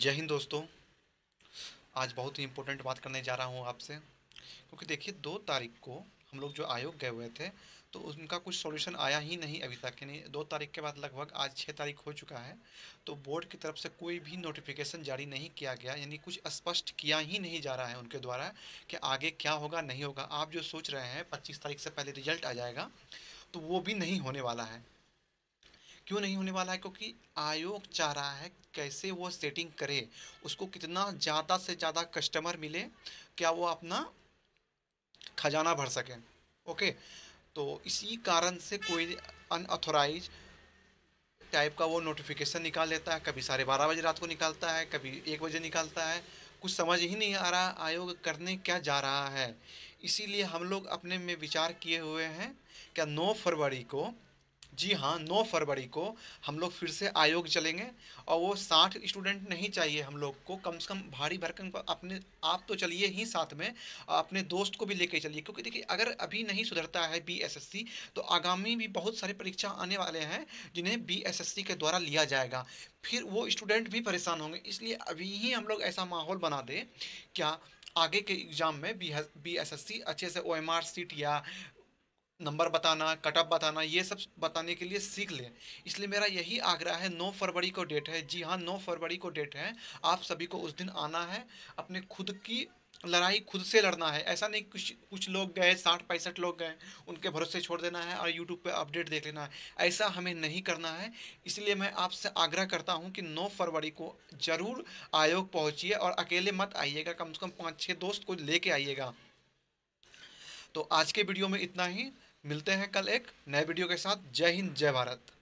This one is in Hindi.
जय हिंद दोस्तों आज बहुत ही इम्पोर्टेंट बात करने जा रहा हूँ आपसे क्योंकि देखिए दो तारीख को हम लोग जो आयोग गए हुए थे तो उनका कुछ सॉल्यूशन आया ही नहीं अभी तक यानी दो तारीख के बाद लगभग आज छः तारीख हो चुका है तो बोर्ड की तरफ से कोई भी नोटिफिकेशन जारी नहीं किया गया यानी कुछ स्पष्ट किया ही नहीं जा रहा है उनके द्वारा कि आगे क्या होगा नहीं होगा आप जो सोच रहे हैं पच्चीस तारीख से पहले रिजल्ट आ जाएगा तो वो भी नहीं होने वाला है क्यों नहीं होने वाला है क्योंकि आयोग चाह रहा है कैसे वो सेटिंग करे उसको कितना ज़्यादा से ज़्यादा कस्टमर मिले क्या वो अपना खजाना भर सकें ओके तो इसी कारण से कोई अनऑथोराइज टाइप का वो नोटिफिकेशन निकाल लेता है कभी साढ़े बारह बजे रात को निकालता है कभी एक बजे निकालता है कुछ समझ ही नहीं आ रहा आयोग करने क्या जा रहा है इसीलिए हम लोग अपने में विचार किए हुए हैं क्या नौ फरवरी को जी हाँ नौ फरवरी को हम लोग फिर से आयोग चलेंगे और वो साठ स्टूडेंट नहीं चाहिए हम लोग को कम से कम भारी भरकम अपने आप तो चलिए ही साथ में अपने दोस्त को भी लेकर चलिए क्योंकि देखिए अगर अभी नहीं सुधरता है बीएसएससी तो आगामी भी बहुत सारी परीक्षा आने वाले हैं जिन्हें बीएसएससी के द्वारा लिया जाएगा फिर वो स्टूडेंट भी परेशान होंगे इसलिए अभी ही हम लोग ऐसा माहौल बना दें क्या आगे के एग्ज़ाम में B B S S C अच्छे से ओ एम आर सीट या नंबर बताना कटअप बताना ये सब बताने के लिए सीख लें इसलिए मेरा यही आग्रह है 9 फरवरी को डेट है जी हाँ 9 फरवरी को डेट है आप सभी को उस दिन आना है अपने खुद की लड़ाई खुद से लड़ना है ऐसा नहीं कुछ कुछ लोग गए साठ पैंसठ लोग गए उनके भरोसे छोड़ देना है और यूट्यूब पे अपडेट देख लेना है ऐसा हमें नहीं करना है इसलिए मैं आपसे आग्रह करता हूँ कि 9 फरवरी को ज़रूर आयोग पहुँचिए और अकेले मत आइएगा कम से कम पाँच छः दोस्त को लेके आइएगा तो आज के वीडियो में इतना ही मिलते हैं कल एक नए वीडियो के साथ जय हिंद जय भारत